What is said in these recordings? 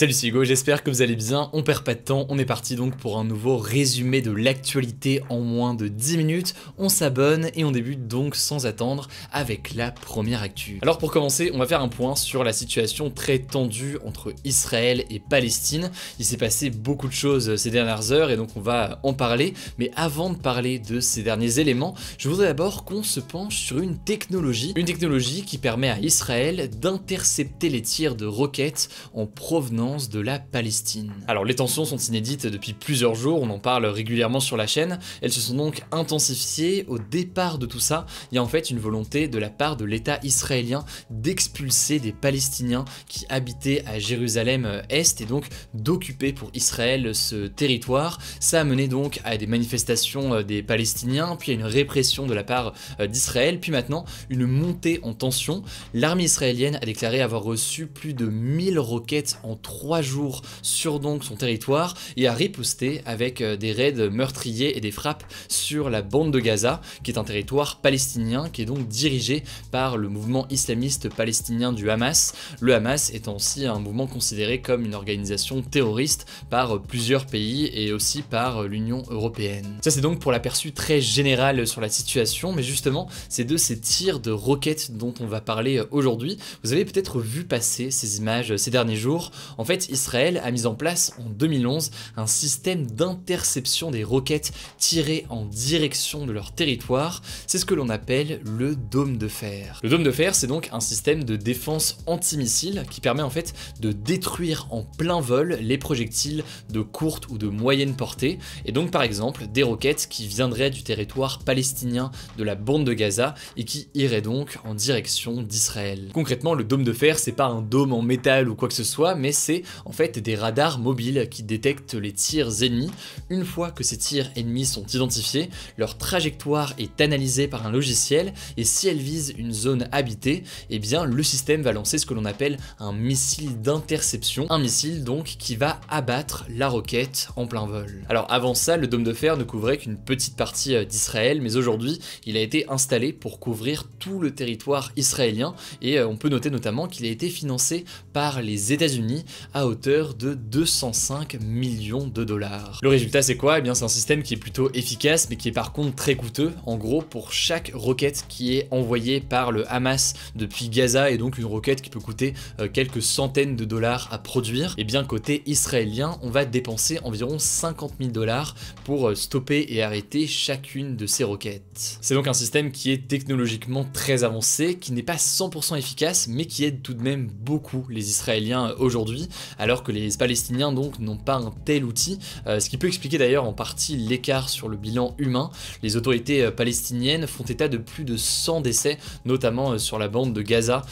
Salut c'est Hugo, j'espère que vous allez bien, on perd pas de temps, on est parti donc pour un nouveau résumé de l'actualité en moins de 10 minutes, on s'abonne et on débute donc sans attendre avec la première actu. Alors pour commencer, on va faire un point sur la situation très tendue entre Israël et Palestine, il s'est passé beaucoup de choses euh, ces dernières heures et donc on va en parler, mais avant de parler de ces derniers éléments, je voudrais d'abord qu'on se penche sur une technologie, une technologie qui permet à Israël d'intercepter les tirs de roquettes en provenance de la Palestine. Alors les tensions sont inédites depuis plusieurs jours, on en parle régulièrement sur la chaîne, elles se sont donc intensifiées au départ de tout ça, il y a en fait une volonté de la part de l'État israélien d'expulser des Palestiniens qui habitaient à Jérusalem-Est et donc d'occuper pour Israël ce territoire. Ça a mené donc à des manifestations euh, des Palestiniens, puis à une répression de la part euh, d'Israël, puis maintenant une montée en tension. L'armée israélienne a déclaré avoir reçu plus de 1000 roquettes en trois jours sur donc son territoire et a riposté avec euh, des raids meurtriers et des frappes sur la bande de Gaza, qui est un territoire palestinien qui est donc dirigé par le mouvement islamiste palestinien du Hamas, le Hamas étant aussi un mouvement considéré comme une organisation terroriste par euh, plusieurs pays et aussi par euh, l'Union européenne. Ça c'est donc pour l'aperçu très général sur la situation, mais justement c'est de ces tirs de roquettes dont on va parler aujourd'hui. Vous avez peut-être vu passer ces images ces derniers jours. En fait, Israël a mis en place en 2011 un système d'interception des roquettes tirées en direction de leur territoire. C'est ce que l'on appelle le dôme de fer. Le dôme de fer, c'est donc un système de défense antimissile qui permet en fait de détruire en plein vol les projectiles de courte ou de moyenne portée. Et donc par exemple, des roquettes qui viendraient du territoire palestinien de la bande de Gaza et qui iraient donc en direction d'Israël. Concrètement, le dôme de fer, c'est pas un dôme en métal ou quoi que ce soit, mais c'est en fait des radars mobiles qui détectent les tirs ennemis. Une fois que ces tirs ennemis sont identifiés, leur trajectoire est analysée par un logiciel et si elle vise une zone habitée, eh bien le système va lancer ce que l'on appelle un missile d'interception, un missile donc qui va abattre la roquette en plein vol. Alors avant ça, le dôme de fer ne couvrait qu'une petite partie euh, d'Israël, mais aujourd'hui, il a été installé pour couvrir tout le territoire israélien et euh, on peut noter notamment qu'il a été financé par les États-Unis à hauteur de 205 millions de dollars. Le résultat c'est quoi Eh bien c'est un système qui est plutôt efficace mais qui est par contre très coûteux. En gros pour chaque roquette qui est envoyée par le Hamas depuis Gaza et donc une roquette qui peut coûter euh, quelques centaines de dollars à produire, et eh bien côté israélien on va dépenser environ 50 000 dollars pour euh, stopper et arrêter chacune de ces roquettes. C'est donc un système qui est technologiquement très avancé, qui n'est pas 100% efficace mais qui aide tout de même beaucoup les Israéliens euh, aujourd'hui alors que les Palestiniens donc n'ont pas un tel outil, euh, ce qui peut expliquer d'ailleurs en partie l'écart sur le bilan humain. Les autorités euh, palestiniennes font état de plus de 100 décès, notamment euh, sur la bande de Gaza,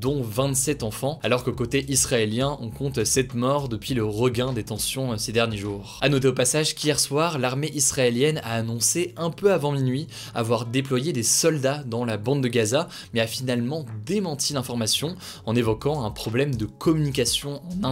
dont 27 enfants, alors que côté israélien, on compte 7 morts depuis le regain des tensions ces derniers jours. A noter au passage qu'hier soir, l'armée israélienne a annoncé un peu avant minuit avoir déployé des soldats dans la bande de Gaza, mais a finalement démenti l'information en évoquant un problème de communication en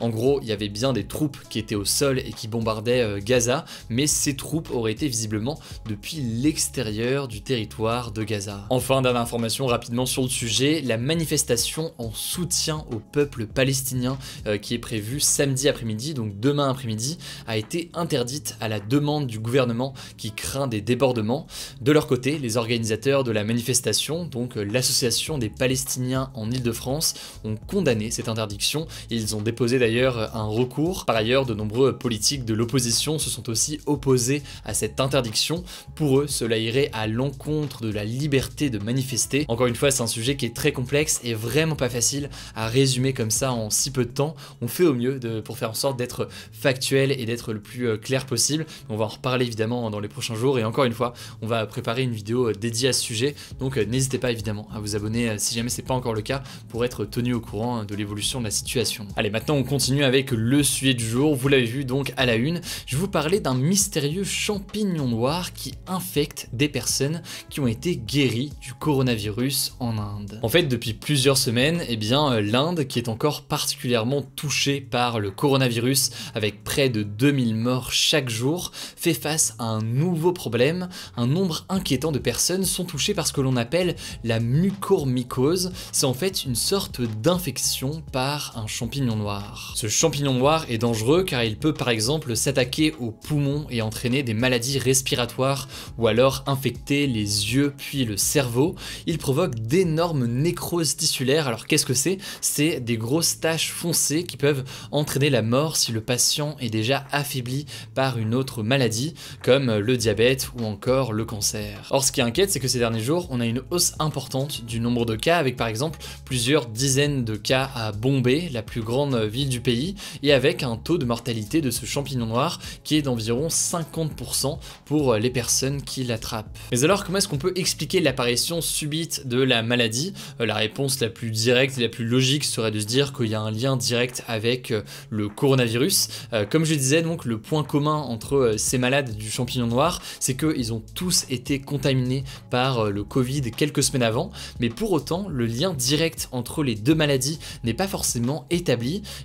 en gros, il y avait bien des troupes qui étaient au sol et qui bombardaient euh, Gaza, mais ces troupes auraient été visiblement depuis l'extérieur du territoire de Gaza. Enfin, dernière information rapidement sur le sujet, la manifestation en soutien au peuple palestinien euh, qui est prévue samedi après-midi, donc demain après-midi, a été interdite à la demande du gouvernement qui craint des débordements. De leur côté, les organisateurs de la manifestation, donc euh, l'association des Palestiniens en Île-de-France, ont condamné cette interdiction ils ont déposé d'ailleurs un recours. Par ailleurs, de nombreux politiques de l'opposition se sont aussi opposés à cette interdiction. Pour eux, cela irait à l'encontre de la liberté de manifester. Encore une fois, c'est un sujet qui est très complexe et vraiment pas facile à résumer comme ça en si peu de temps. On fait au mieux pour faire en sorte d'être factuel et d'être le plus euh, clair possible. On va en reparler évidemment dans les prochains jours et encore une fois, on va préparer une vidéo euh, dédiée à ce sujet. Donc euh, n'hésitez pas évidemment à vous abonner si jamais c'est pas encore le cas pour être tenu au courant hein, de l'évolution de la situation. Allez, maintenant on continue avec le sujet du jour. Vous l'avez vu donc à la une, je vous parlais d'un mystérieux champignon noir qui infecte des personnes qui ont été guéries du coronavirus en Inde. En fait, depuis plusieurs semaines, eh bien euh, l'Inde qui est encore particulièrement touchée par le coronavirus avec près de 2000 morts chaque jour fait face à un nouveau problème. Un nombre inquiétant de personnes sont touchées par ce que l'on appelle la mucormycose. C'est en fait une sorte d'infection par un champignon noir. Ce champignon noir est dangereux car il peut par exemple s'attaquer aux poumons et entraîner des maladies respiratoires ou alors infecter les yeux puis le cerveau. Il provoque d'énormes nécroses tissulaires. Alors qu'est-ce que c'est C'est des grosses taches foncées qui peuvent entraîner la mort si le patient est déjà affaibli par une autre maladie comme le diabète ou encore le cancer. Or ce qui inquiète c'est que ces derniers jours on a une hausse importante du nombre de cas avec par exemple plusieurs dizaines de cas à Bombay, la plus ville du pays, et avec un taux de mortalité de ce champignon noir qui est d'environ 50% pour les personnes qui l'attrapent. Mais alors comment est-ce qu'on peut expliquer l'apparition subite de la maladie euh, La réponse la plus directe et la plus logique serait de se dire qu'il y a un lien direct avec euh, le coronavirus. Euh, comme je disais donc le point commun entre ces malades du champignon noir, c'est qu'ils ont tous été contaminés par le Covid quelques semaines avant, mais pour autant le lien direct entre les deux maladies n'est pas forcément établi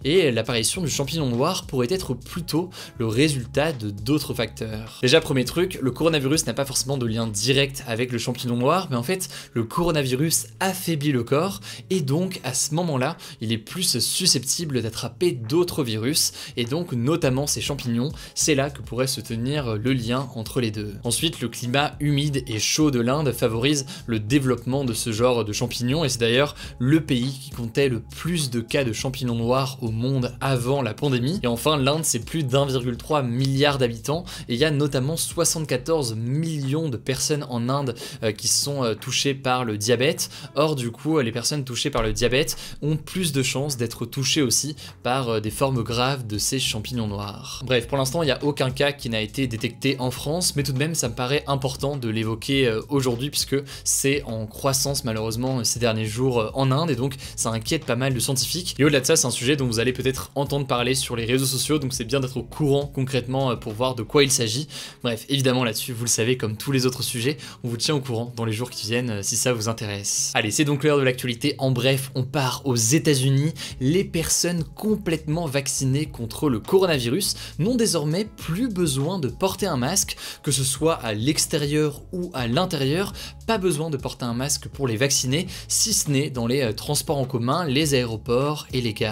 et l'apparition du champignon noir pourrait être plutôt le résultat de d'autres facteurs. Déjà premier truc, le coronavirus n'a pas forcément de lien direct avec le champignon noir, mais en fait le coronavirus affaiblit le corps et donc à ce moment-là il est plus susceptible d'attraper d'autres virus et donc notamment ces champignons, c'est là que pourrait se tenir le lien entre les deux. Ensuite le climat humide et chaud de l'Inde favorise le développement de ce genre de champignons et c'est d'ailleurs le pays qui comptait le plus de cas de champignons noirs au monde avant la pandémie. Et enfin, l'Inde, c'est plus d'1,3 milliard d'habitants et il y a notamment 74 millions de personnes en Inde euh, qui sont euh, touchées par le diabète. Or, du coup, euh, les personnes touchées par le diabète ont plus de chances d'être touchées aussi par des formes graves de ces champignons noirs. Bref, pour l'instant, il n'y a aucun cas qui n'a été détecté en France, mais tout de même, ça me paraît important de l'évoquer aujourd'hui puisque c'est en croissance malheureusement ces derniers jours en Inde et donc ça inquiète pas mal de scientifiques. Et au-delà de ça, c'est un sujet dont vous allez peut-être entendre parler sur les réseaux sociaux, donc c'est bien d'être au courant concrètement euh, pour voir de quoi il s'agit. Bref, évidemment là-dessus, vous le savez, comme tous les autres sujets, on vous tient au courant dans les jours qui viennent euh, si ça vous intéresse. Allez, c'est donc l'heure de l'actualité. En bref, on part aux États-Unis. Les personnes complètement vaccinées contre le coronavirus n'ont désormais plus besoin de porter un masque, que ce soit à l'extérieur ou à l'intérieur, pas besoin de porter un masque pour les vacciner, si ce n'est dans les euh, transports en commun, les aéroports et les gares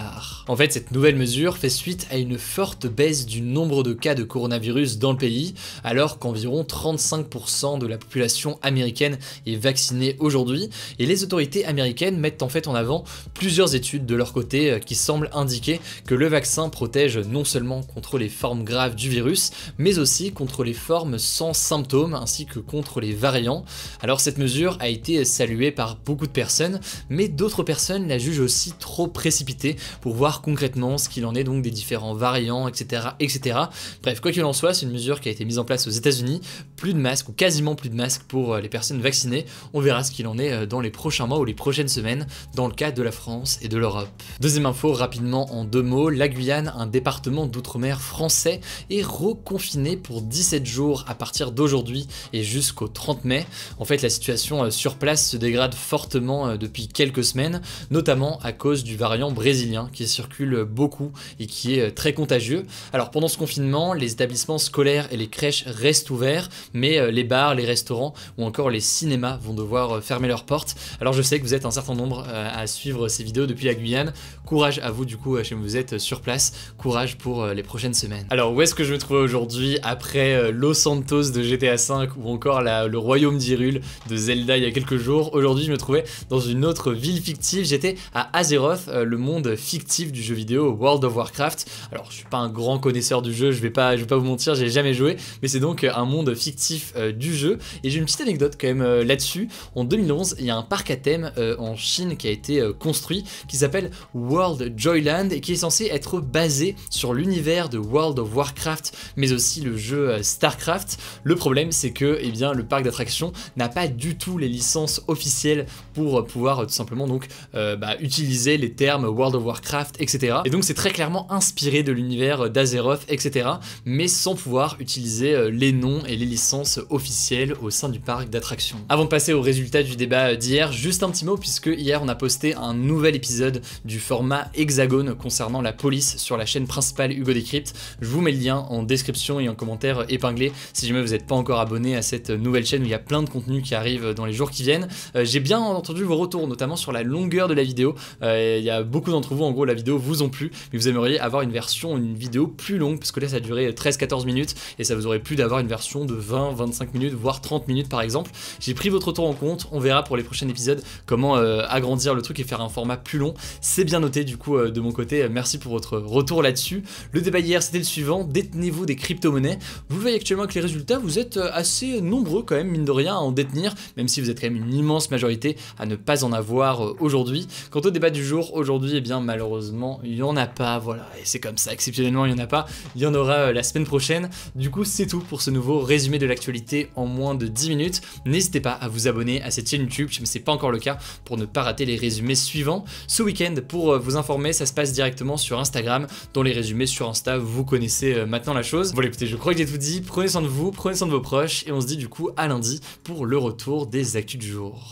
en fait, cette nouvelle mesure fait suite à une forte baisse du nombre de cas de coronavirus dans le pays, alors qu'environ 35% de la population américaine est vaccinée aujourd'hui, et les autorités américaines mettent en fait en avant plusieurs études de leur côté euh, qui semblent indiquer que le vaccin protège non seulement contre les formes graves du virus, mais aussi contre les formes sans symptômes ainsi que contre les variants. Alors cette mesure a été saluée par beaucoup de personnes, mais d'autres personnes la jugent aussi trop précipitée pour voir concrètement ce qu'il en est donc des différents variants, etc. etc. Bref, quoi qu'il en soit, c'est une mesure qui a été mise en place aux États-Unis. Plus de masques, ou quasiment plus de masques pour euh, les personnes vaccinées. On verra ce qu'il en est euh, dans les prochains mois ou les prochaines semaines dans le cas de la France et de l'Europe. Deuxième info, rapidement en deux mots, la Guyane, un département d'outre-mer français, est reconfiné pour 17 jours à partir d'aujourd'hui et jusqu'au 30 mai. En fait, la situation euh, sur place se dégrade fortement depuis quelques semaines, notamment à cause du variant brésilien qui circule beaucoup et qui est euh, très contagieux. Alors pendant ce confinement, les établissements scolaires et les crèches restent ouverts, mais euh, les bars, les restaurants ou encore les cinémas vont devoir euh, fermer leurs portes. Alors je sais que vous êtes un certain nombre à suivre ces vidéos depuis la Guyane. Courage à vous du coup chez vous êtes sur place. Courage pour les prochaines semaines. Alors où est-ce que je me trouvais aujourd'hui après Los Santos de GTA V ou encore le royaume d'Irule de Zelda il y a quelques jours Aujourd'hui je me trouvais dans une autre ville fictive. J'étais à Azeroth, le monde fictif du jeu vidéo World of Warcraft. Alors, je suis pas un grand connaisseur du jeu, je vais pas, je vais pas vous mentir, j'ai jamais joué, mais c'est donc euh, un monde fictif euh, du jeu. Et j'ai une petite anecdote quand même euh, là-dessus. En 2011, il y a un parc à thème en Chine qui a été construit, qui s'appelle World Joyland et qui est censé être basé sur l'univers de World of Warcraft, mais aussi le jeu Starcraft. Le problème, c'est que, eh bien, le parc d'attractions n'a pas du tout les licences officielles pour pouvoir tout simplement donc bah, utiliser les termes World of Warcraft etc. Et donc c'est très clairement inspiré de l'univers d'Azeroth, etc. Mais sans pouvoir utiliser euh, les noms et les licences officielles au sein du parc d'attractions. Avant de passer au résultat du débat d'hier, juste un petit mot puisque hier on a posté un nouvel épisode du format Hexagone concernant la police sur la chaîne principale Hugo Decrypt. Je vous mets le lien en description et en commentaire épinglé si jamais vous n'êtes pas encore abonné à cette nouvelle chaîne où il y a plein de contenus qui arrivent dans les jours qui viennent. Euh, j'ai bien entendu vos retours, notamment sur la longueur de la vidéo. Euh, il y a beaucoup d'entre vous en gros, la vidéo vous ont plu, mais vous aimeriez avoir une version, une vidéo plus longue, parce que là, ça a duré 13-14 minutes, et ça vous aurait plu d'avoir une version de 20-25 minutes, voire 30 minutes par exemple. J'ai pris votre retour en compte, on verra pour les prochains épisodes comment euh, agrandir le truc et faire un format plus long. C'est bien noté du coup euh, de mon côté, euh, merci pour votre retour là-dessus. Le débat hier, c'était le suivant, détenez-vous des crypto-monnaies Vous voyez actuellement que les résultats, vous êtes assez nombreux quand même, mine de rien, à en détenir, même si vous êtes quand même une immense majorité à ne pas en avoir aujourd'hui. Quant au débat du jour, aujourd'hui, eh bien, malheureusement, il n'y en a pas, voilà, et c'est comme ça, exceptionnellement, il n'y en a pas, il y en aura euh, la semaine prochaine. Du coup, c'est tout pour ce nouveau résumé de l'actualité en moins de 10 minutes. N'hésitez pas à vous abonner à cette chaîne YouTube, si ce n'est pas encore le cas, pour ne pas rater les résumés suivants. Ce week-end, pour euh, vous informer, ça se passe directement sur Instagram, dont les résumés sur Insta, vous connaissez euh, maintenant la chose. Voilà, écoutez, je crois que j'ai tout dit, prenez soin de vous, prenez soin de vos proches, et on se dit du coup à lundi pour le retour des actus du jour.